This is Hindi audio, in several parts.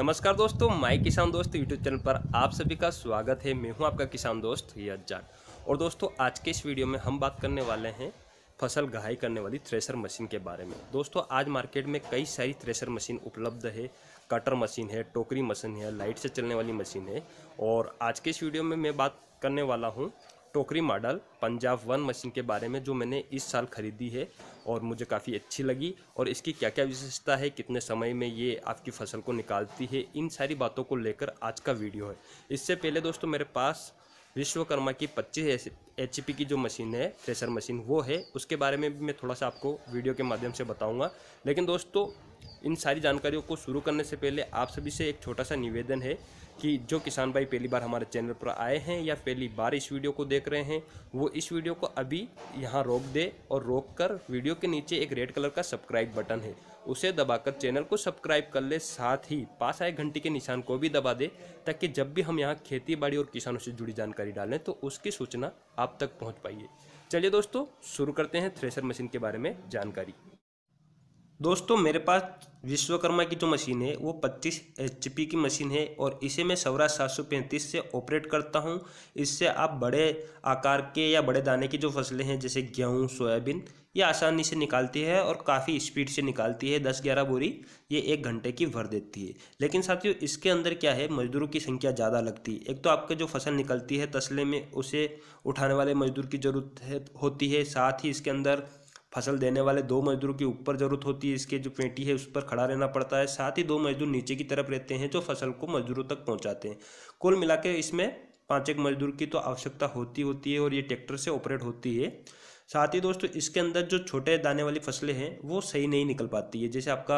नमस्कार दोस्तों माई किसान दोस्त यूट्यूब चैनल पर आप सभी का स्वागत है मैं हूं आपका किसान दोस्त रियाज जाट और दोस्तों आज के इस वीडियो में हम बात करने वाले हैं फसल गहाई करने वाली थ्रेशर मशीन के बारे में दोस्तों आज मार्केट में कई सारी थ्रेशर मशीन उपलब्ध है कटर मशीन है टोकरी मशीन है लाइट से चलने वाली मशीन है और आज के इस वीडियो में मैं बात करने वाला हूँ टोकरी मॉडल पंजाब वन मशीन के बारे में जो मैंने इस साल ख़रीदी है और मुझे काफ़ी अच्छी लगी और इसकी क्या क्या विशेषता है कितने समय में ये आपकी फसल को निकालती है इन सारी बातों को लेकर आज का वीडियो है इससे पहले दोस्तों मेरे पास विश्वकर्मा की 25 एच की जो मशीन है थ्रेशर मशीन वो है उसके बारे में भी मैं थोड़ा सा आपको वीडियो के माध्यम से बताऊंगा लेकिन दोस्तों इन सारी जानकारियों को शुरू करने से पहले आप सभी से एक छोटा सा निवेदन है कि जो किसान भाई पहली बार हमारे चैनल पर आए हैं या पहली बार इस वीडियो को देख रहे हैं वो इस वीडियो को अभी यहाँ रोक दे और रोक कर वीडियो के नीचे एक रेड कलर का सब्सक्राइब बटन है उसे दबाकर चैनल को सब्सक्राइब कर ले साथ ही पास आए घंटी के निशान को भी दबा दे ताकि जब भी हम यहाँ खेती बाड़ी और किसानों से जुड़ी जानकारी डालें तो उसकी सूचना आप तक पहुँच पाइए चलिए दोस्तों शुरू करते हैं थ्रेसर मशीन के बारे में जानकारी दोस्तों मेरे पास विश्वकर्मा की जो मशीन है वो 25 एच की मशीन है और इसे मैं सौरा सात से ऑपरेट करता हूँ इससे आप बड़े आकार के या बड़े दाने की जो फसलें हैं जैसे गेहूँ सोयाबीन ये आसानी से निकालती है और काफ़ी स्पीड से निकालती है दस ग्यारह बोरी ये एक घंटे की भर देती है लेकिन साथियों इसके अंदर क्या है मजदूरों की संख्या ज़्यादा लगती है एक तो आपके जो फसल निकलती है तसले में उसे उठाने वाले मजदूर की ज़रूरत होती है साथ ही इसके अंदर फसल देने वाले दो मजदूरों के ऊपर जरूरत होती है इसके जो पेटी है उस पर खड़ा रहना पड़ता है साथ ही दो मजदूर नीचे की तरफ रहते हैं जो फसल को मजदूरों तक पहुँचाते हैं कुल मिला इसमें पाँच एक मजदूर की तो आवश्यकता होती होती है और ये ट्रैक्टर से ऑपरेट होती है साथ ही दोस्तों इसके अंदर जो छोटे दाने वाली फसलें हैं वो सही नहीं निकल पाती है जैसे आपका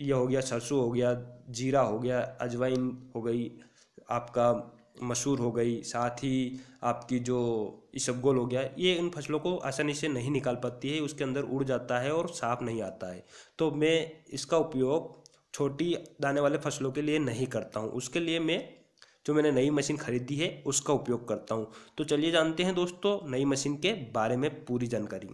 यह हो गया सरसों हो गया जीरा हो गया अजवाइन हो गई आपका मसूर हो गई साथ ही आपकी जो इसबगोल हो गया ये इन फसलों को आसानी से नहीं निकाल पाती है उसके अंदर उड़ जाता है और साफ नहीं आता है तो मैं इसका उपयोग छोटी दाने वाले फसलों के लिए नहीं करता हूँ उसके लिए मैं जो मैंने नई मशीन खरीदी है उसका उपयोग करता हूँ तो चलिए जानते हैं दोस्तों नई मशीन के बारे में पूरी जानकारी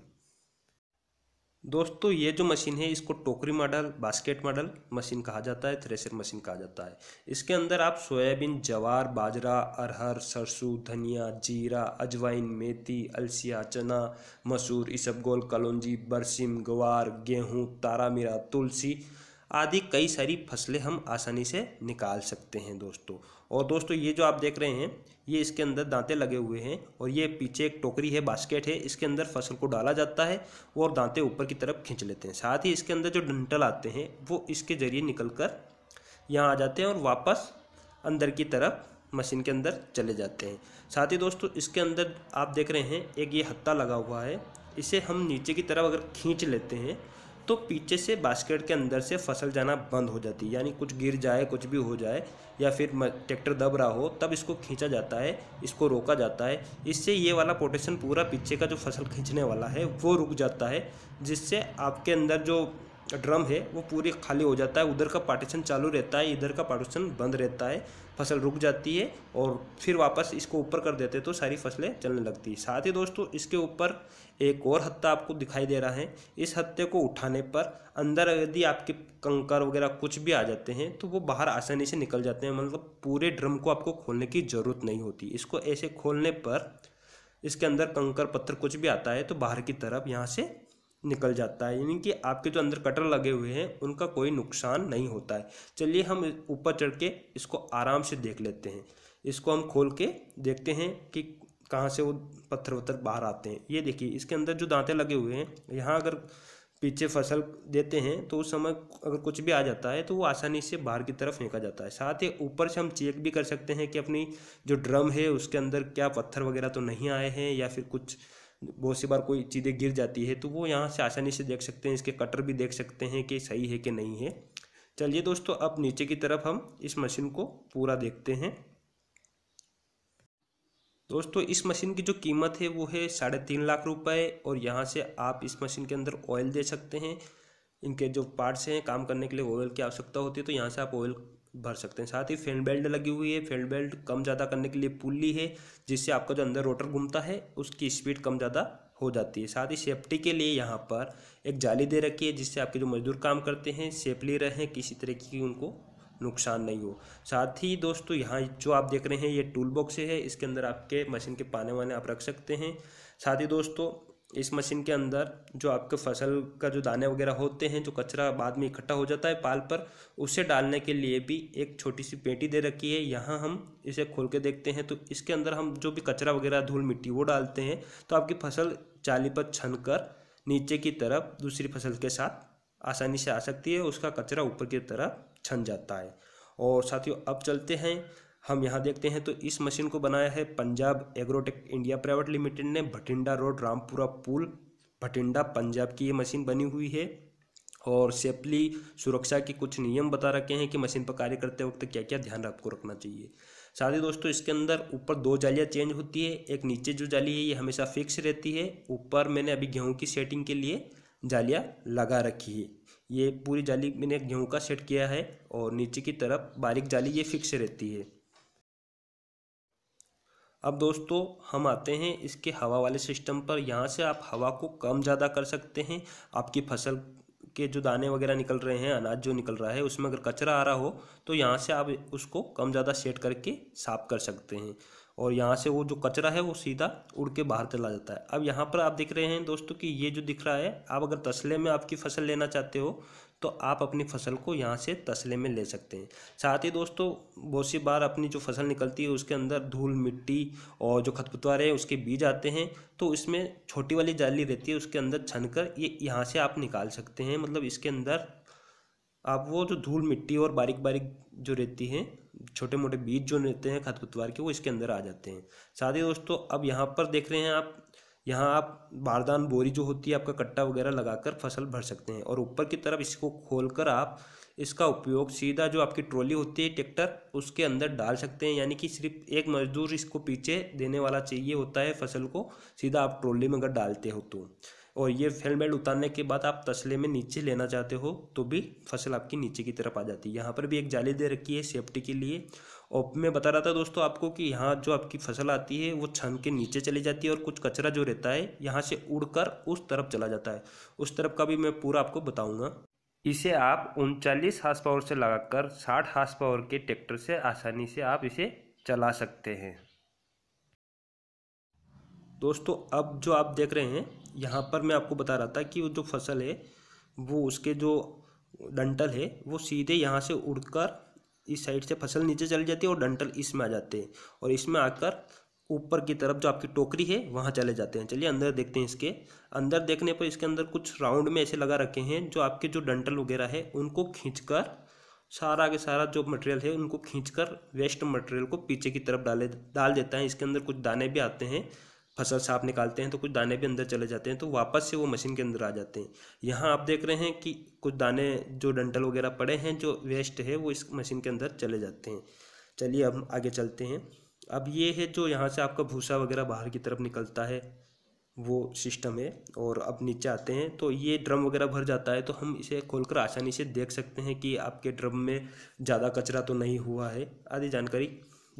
दोस्तों ये जो मशीन है इसको टोकरी मॉडल बास्केट मॉडल मशीन कहा जाता है थ्रेसर मशीन कहा जाता है इसके अंदर आप सोयाबीन जवार बाजरा अरहर सरसों धनिया जीरा अजवाइन मेथी अलसिया चना मसूर इसबगोल कलौजी बरसिम गवार गेहूँ तारा मीरा तुलसी आदि कई सारी फसलें हम आसानी से निकाल सकते हैं दोस्तों और दोस्तों ये जो आप देख रहे हैं ये इसके अंदर दांते लगे हुए हैं और ये पीछे एक टोकरी है बास्केट है इसके अंदर फसल को डाला जाता है और दांते ऊपर की तरफ खींच लेते हैं साथ ही इसके अंदर जो डंटल आते हैं वो इसके ज़रिए निकल कर यहाँ आ जाते हैं और वापस अंदर की तरफ मशीन के अंदर चले जाते हैं साथ ही दोस्तों इसके अंदर आप देख रहे हैं एक ये हत्ता लगा हुआ है इसे हम नीचे की तरफ अगर खींच लेते हैं तो पीछे से बास्केट के अंदर से फसल जाना बंद हो जाती है यानी कुछ गिर जाए कुछ भी हो जाए या फिर ट्रैक्टर दब रहा हो तब इसको खींचा जाता है इसको रोका जाता है इससे ये वाला पोटेशन पूरा पीछे का जो फसल खींचने वाला है वो रुक जाता है जिससे आपके अंदर जो ड्रम है वो पूरी खाली हो जाता है उधर का पार्टीशन चालू रहता है इधर का पार्टीशन बंद रहता है फसल रुक जाती है और फिर वापस इसको ऊपर कर देते हैं तो सारी फसलें चलने लगती है साथ ही दोस्तों इसके ऊपर एक और हत्ता आपको दिखाई दे रहा है इस हत्ते को उठाने पर अंदर यदि आपके कंकर वगैरह कुछ भी आ जाते हैं तो वो बाहर आसानी से निकल जाते हैं मतलब पूरे ड्रम को आपको खोलने की ज़रूरत नहीं होती इसको ऐसे खोलने पर इसके अंदर कंकर पत्थर कुछ भी आता है तो बाहर की तरफ यहाँ से निकल जाता है यानी कि आपके जो अंदर कटर लगे हुए हैं उनका कोई नुकसान नहीं होता है चलिए हम ऊपर चढ़ के इसको आराम से देख लेते हैं इसको हम खोल के देखते हैं कि कहाँ से वो पत्थर वत्थर बाहर आते हैं ये देखिए इसके अंदर जो दांते लगे हुए हैं यहाँ अगर पीछे फसल देते हैं तो उस समय अगर कुछ भी आ जाता है तो वो आसानी से बाहर की तरफ फेंका जाता है साथ ही ऊपर से हम चेक भी कर सकते हैं कि अपनी जो ड्रम है उसके अंदर क्या पत्थर वगैरह तो नहीं आए हैं या फिर कुछ बहुत सी बार कोई चीज़ें गिर जाती है तो वो यहाँ से आसानी से देख सकते हैं इसके कटर भी देख सकते हैं कि सही है कि नहीं है चलिए दोस्तों अब नीचे की तरफ हम इस मशीन को पूरा देखते हैं दोस्तों इस मशीन की जो कीमत है वो है साढ़े तीन लाख रुपए और यहाँ से आप इस मशीन के अंदर ऑयल दे सकते हैं इनके जो पार्ट्स हैं काम करने के लिए ऑयल की आवश्यकता होती है तो यहाँ से आप ऑयल भर सकते हैं साथ ही फील्ड बेल्ट लगी हुई है फील्ड बेल्ट कम ज़्यादा करने के लिए पुली है जिससे आपका जो अंदर रोटर घूमता है उसकी स्पीड कम ज़्यादा हो जाती है साथ ही सेफ्टी के लिए यहाँ पर एक जाली दे रखी है जिससे आपके जो मजदूर काम करते हैं सेफली रहें किसी तरह की उनको नुकसान नहीं हो साथ ही दोस्तों यहाँ जो आप देख रहे हैं ये टूल बॉक्स है इसके अंदर आपके मशीन के पाने वाने आप रख सकते हैं साथ ही दोस्तों इस मशीन के अंदर जो आपके फसल का जो दाने वगैरह होते हैं जो कचरा बाद में इकट्ठा हो जाता है पाल पर उसे डालने के लिए भी एक छोटी सी पेटी दे रखी है यहाँ हम इसे खोल के देखते हैं तो इसके अंदर हम जो भी कचरा वगैरह धूल मिट्टी वो डालते हैं तो आपकी फसल चाली पर छन कर नीचे की तरफ दूसरी फसल के साथ आसानी से आ सकती है उसका कचरा ऊपर की तरफ छन जाता है और साथियों अब चलते हैं हम यहाँ देखते हैं तो इस मशीन को बनाया है Punjab agrotech India private limited ने भटिंडा रोड रामपुरा पुल भटिंडा पंजाब की ये मशीन बनी हुई है और सेफली सुरक्षा के कुछ नियम बता रखे हैं कि मशीन पर कार्य करते वक्त क्या क्या ध्यान आपको रखना चाहिए साथ ही दोस्तों इसके अंदर ऊपर दो जालियाँ चेंज होती है एक नीचे जो जाली है ये हमेशा फिक्स रहती है ऊपर मैंने अभी गेहूँ की सेटिंग के लिए जालियाँ लगा रखी है ये पूरी जाली मैंने गेहूँ का सेट किया है और नीचे की तरफ बारीक जाली ये फिक्स रहती है अब दोस्तों हम आते हैं इसके हवा वाले सिस्टम पर यहाँ से आप हवा को कम ज़्यादा कर सकते हैं आपकी फसल के जो दाने वगैरह निकल रहे हैं अनाज जो निकल रहा है उसमें अगर कचरा आ रहा हो तो यहाँ से आप उसको कम ज़्यादा सेट करके साफ़ कर सकते हैं और यहाँ से वो जो कचरा है वो सीधा उड़ के बाहर चला जाता है अब यहाँ पर आप देख रहे हैं दोस्तों कि ये जो दिख रहा है आप अगर तसले में आपकी फसल लेना चाहते हो तो आप अपनी फसल को यहाँ से तसले में ले सकते हैं साथ ही दोस्तों बहुत सी बार अपनी जो फसल निकलती है उसके अंदर धूल मिट्टी और जो खतपतवार है उसके बीज आते हैं तो इसमें छोटी वाली जाली रहती है उसके अंदर छन कर ये यह यहाँ से आप निकाल सकते हैं मतलब इसके अंदर आप वो जो धूल मिट्टी और बारीक बारीक जो रहती है छोटे मोटे बीज जो रहते हैं खतपतवार के वो इसके अंदर आ जाते हैं साथ ही दोस्तों अब यहाँ पर देख रहे हैं आप यहाँ आप बारदान बोरी जो होती है आपका कट्टा वगैरह लगाकर फसल भर सकते हैं और ऊपर की तरफ इसको खोलकर आप इसका उपयोग सीधा जो आपकी ट्रॉली होती है ट्रैक्टर उसके अंदर डाल सकते हैं यानी कि सिर्फ एक मजदूर इसको पीछे देने वाला चाहिए होता है फसल को सीधा आप ट्रॉली में अगर डालते हो तो और ये हेलमेट उतारने के बाद आप तसले में नीचे लेना चाहते हो तो भी फसल आपकी नीचे की तरफ आ जाती है यहाँ पर भी एक जाली दे रखी है सेफ्टी के लिए और मैं बता रहा था दोस्तों आपको कि यहाँ जो आपकी फसल आती है वो छन के नीचे चली जाती है और कुछ कचरा जो रहता है यहाँ से उड़कर उस तरफ चला जाता है उस तरफ का भी मैं पूरा आपको बताऊँगा इसे आप उनचालीस हाथ पावर से लगाकर साठ हाथ पावर के ट्रैक्टर से आसानी से आप इसे चला सकते हैं दोस्तों अब जो आप देख रहे हैं यहाँ पर मैं आपको बता रहा था कि वो जो फसल है वो उसके जो डंटल है वो सीधे यहाँ से उड़कर इस साइड से फसल नीचे चली जाती है और डंटल इसमें आ जाते हैं और इसमें आकर ऊपर की तरफ जो आपकी टोकरी है वहाँ चले जाते हैं चलिए अंदर देखते हैं इसके अंदर देखने पर इसके अंदर कुछ राउंड में ऐसे लगा रखे हैं जो आपके जो डंटल वगैरह है उनको खींच सारा के सारा जो मटेरियल है उनको खींचकर वेस्ट मटेरियल को पीछे की तरफ डाले डाल देता है इसके अंदर कुछ दाने भी आते हैं फसल साफ निकालते हैं तो कुछ दाने भी अंदर चले जाते हैं तो वापस से वो मशीन के अंदर आ जाते हैं यहाँ आप देख रहे हैं कि कुछ दाने जो डंटल वगैरह पड़े हैं जो वेस्ट है वो इस मशीन के अंदर चले जाते हैं चलिए अब आगे चलते हैं अब ये है जो यहाँ से आपका भूसा वगैरह बाहर की तरफ निकलता है वो सिस्टम है और अब नीचे आते हैं तो ये ड्रम वगैरह भर जाता है तो हम इसे खोलकर आसानी से देख सकते हैं कि आपके ड्रम में ज़्यादा कचरा तो नहीं हुआ है आदि जानकारी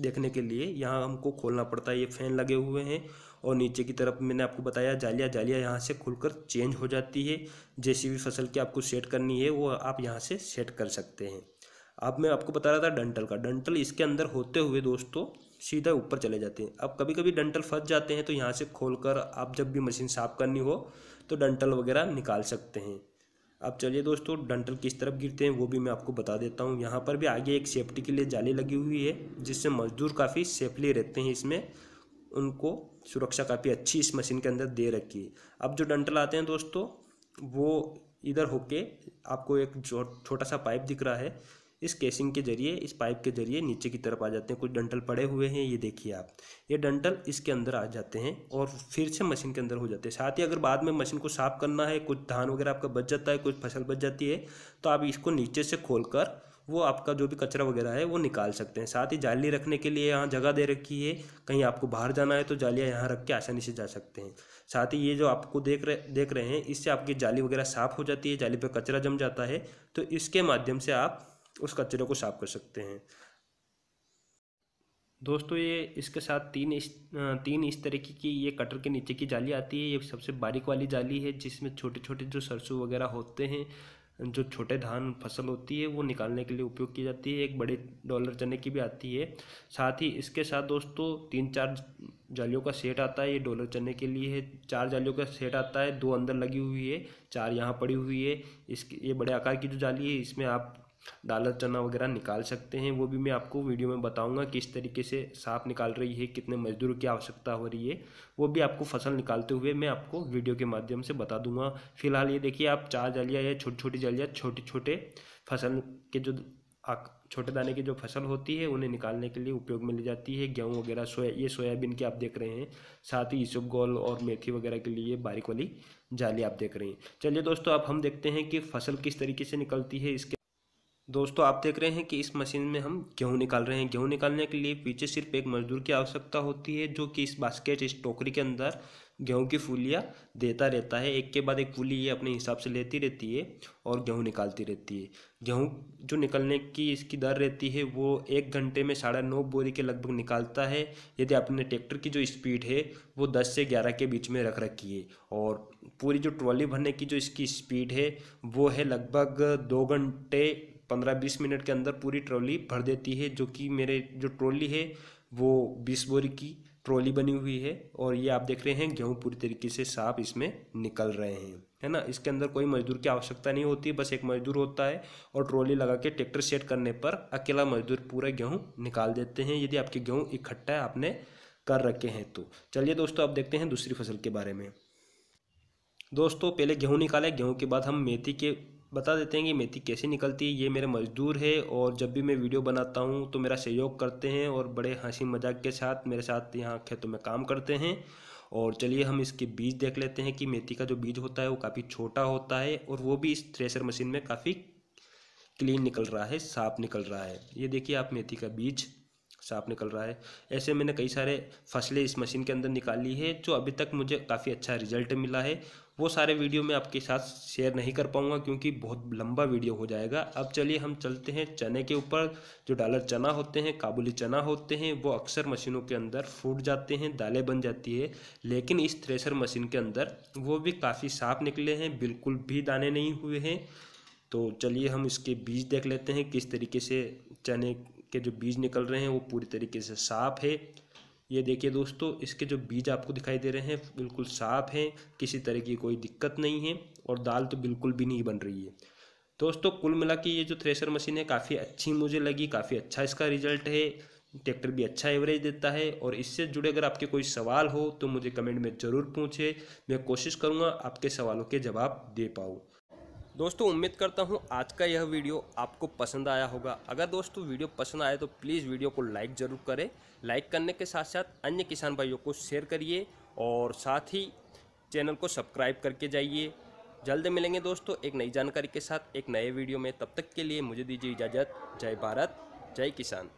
देखने के लिए यहाँ हमको खोलना पड़ता है ये फैन लगे हुए हैं और नीचे की तरफ मैंने आपको बताया जालिया जालिया यहाँ से खुलकर चेंज हो जाती है जैसी भी फसल की आपको सेट करनी है वो आप यहाँ से सेट कर सकते हैं अब मैं आपको बता रहा था डंटल का डंटल इसके अंदर होते हुए दोस्तों सीधा ऊपर चले जाते हैं अब कभी कभी डंटल फंस जाते हैं तो यहाँ से खोल कर आप जब भी मशीन साफ़ करनी हो तो डंटल वगैरह निकाल सकते हैं अब चलिए दोस्तों डंटल किस तरफ गिरते हैं वो भी मैं आपको बता देता हूँ यहाँ पर भी आगे एक सेफ्टी के लिए जाली लगी हुई है जिससे मजदूर काफ़ी सेफली रहते हैं इसमें उनको सुरक्षा काफ़ी अच्छी इस मशीन के अंदर दे रखी है अब जो डंटल आते हैं दोस्तों वो इधर होके आपको एक छोटा सा पाइप दिख रहा है इस केसिंग के जरिए इस पाइप के जरिए नीचे की तरफ आ जाते हैं कुछ डंटल पड़े हुए हैं ये देखिए आप ये डंटल इसके अंदर आ जाते हैं और फिर से मशीन के अंदर हो जाते हैं साथ ही अगर बाद में मशीन को साफ़ करना है कुछ धान वगैरह आपका बच जाता है कुछ फसल बच जाती है तो आप इसको नीचे से खोल कर वो आपका जो भी कचरा वगैरह है वो निकाल सकते हैं साथ ही जाली रखने के लिए यहाँ जगह दे रखी है कहीं आपको बाहर जाना है तो जालियाँ यहाँ रख के आसानी से जा सकते हैं साथ ही ये जो आपको देख रहे देख रहे हैं इससे आपकी जाली वगैरह साफ़ हो जाती है जाली पर कचरा जम जाता है तो इसके माध्यम से आप उस कचरे को साफ़ कर सकते हैं दोस्तों ये इसके साथ तीन इस तीन इस तरीके की ये कटर के नीचे की जाली आती है ये सबसे बारीक वाली जाली है जिसमें छोटे छोटे जो सरसों वगैरह होते हैं जो छोटे धान फसल होती है वो निकालने के लिए उपयोग की जाती है एक बड़े डॉलर चने की भी आती है साथ ही इसके साथ दोस्तों तीन चार जालियों का सेट आता है ये डॉलर चने के लिए है चार जालियों का सेट आता है दो अंदर लगी हुई है चार यहाँ पड़ी हुई है इसके ये बड़े आकार की जो जाली है इसमें आप डालर चना वगैरह निकाल सकते हैं वो भी मैं आपको वीडियो में बताऊंगा किस तरीके से सांप निकाल रही है कितने मजदूरों की आवश्यकता हो रही है वो भी आपको फसल निकालते हुए मैं आपको वीडियो के माध्यम से बता दूंगा फिलहाल ये देखिए आप चार जलिया या छोटी छोटी जलिया छोटे छोटे फसल के जो छोटे दाने की जो फसल होती है उन्हें निकालने के लिए उपयोग में ली जाती है गेहूँ वगैरह सोया ये सोयाबीन की आप देख रहे हैं साथ ही गोल और मेथी वगैरह के लिए बारीक वाली जाली आप देख रहे हैं चलिए दोस्तों अब हम देखते हैं कि फसल किस तरीके से निकलती है इसके दोस्तों आप देख रहे हैं कि इस मशीन में हम गेहूं निकाल रहे हैं गेहूं निकालने के लिए पीछे सिर्फ एक मजदूर की आवश्यकता होती है जो कि इस बास्केट इस टोकरी के अंदर गेहूं की फूलियाँ देता रहता है एक के बाद एक फूली ये अपने हिसाब से लेती रहती है और गेहूं निकालती रहती है गेहूं जो निकलने की इसकी दर रहती है वो एक घंटे में साढ़े नौ बोरी के लगभग निकालता है यदि आपने ट्रैक्टर की जो स्पीड है वो दस से ग्यारह के बीच में रख रखी है और पूरी जो ट्रॉली भरने की जो इसकी स्पीड है वो है लगभग दो घंटे पंद्रह बीस मिनट के अंदर पूरी ट्रॉली भर देती है जो कि मेरे जो ट्रॉली है वो बीस बोरी की ट्रॉली बनी हुई है और ये आप देख रहे हैं गेहूँ पूरी तरीके से साफ इसमें निकल रहे हैं है ना इसके अंदर कोई मजदूर की आवश्यकता नहीं होती बस एक मजदूर होता है और ट्रॉली लगा के ट्रैक्टर सेट करने पर अकेला मजदूर पूरा गेहूँ निकाल देते हैं यदि आपके गेहूँ इकट्ठा आपने कर रखे हैं तो चलिए दोस्तों आप देखते हैं दूसरी फसल के बारे में दोस्तों पहले गेहूँ निकाले गेहूँ के बाद हम मेथी के बता देते हैं कि मेथी कैसे निकलती है ये मेरे मज़दूर है और जब भी मैं वीडियो बनाता हूँ तो मेरा सहयोग करते हैं और बड़े हंसी मजाक के साथ मेरे साथ यहाँ खेतों में काम करते हैं और चलिए हम इसके बीज देख लेते हैं कि मेथी का जो बीज होता है वो काफ़ी छोटा होता है और वो भी इस थ्रेसर मशीन में काफ़ी क्लीन निकल रहा है साफ निकल रहा है ये देखिए आप मेथी का बीज साफ निकल रहा है ऐसे मैंने कई सारे फसलें इस मशीन के अंदर निकाली है जो अभी तक मुझे काफ़ी अच्छा रिजल्ट मिला है वो सारे वीडियो मैं आपके साथ शेयर नहीं कर पाऊँगा क्योंकि बहुत लंबा वीडियो हो जाएगा अब चलिए हम चलते हैं चने के ऊपर जो डालर चना होते हैं काबुली चना होते हैं वो अक्सर मशीनों के अंदर फूट जाते हैं दालें बन जाती है लेकिन इस थ्रेसर मशीन के अंदर वो भी काफ़ी साफ निकले हैं बिल्कुल भी दाने नहीं हुए हैं तो चलिए हम इसके बीज देख लेते हैं किस तरीके से चने के जो बीज निकल रहे हैं वो पूरी तरीके से साफ है ये देखिए दोस्तों इसके जो बीज आपको दिखाई दे रहे हैं बिल्कुल साफ हैं किसी तरह की कोई दिक्कत नहीं है और दाल तो बिल्कुल भी नहीं बन रही है दोस्तों कुल मिला के ये जो थ्रेशर मशीन है काफ़ी अच्छी मुझे लगी काफ़ी अच्छा इसका रिजल्ट है ट्रैक्टर भी अच्छा एवरेज देता है और इससे जुड़े अगर आपके कोई सवाल हो तो मुझे कमेंट में ज़रूर पूछे मैं कोशिश करूँगा आपके सवालों के जवाब दे पाऊँ दोस्तों उम्मीद करता हूँ आज का यह वीडियो आपको पसंद आया होगा अगर दोस्तों वीडियो पसंद आए तो प्लीज़ वीडियो को लाइक ज़रूर करें लाइक करने के साथ साथ अन्य किसान भाइयों को शेयर करिए और साथ ही चैनल को सब्सक्राइब करके जाइए जल्द मिलेंगे दोस्तों एक नई जानकारी के साथ एक नए वीडियो में तब तक के लिए मुझे दीजिए इजाज़त जय भारत जय किसान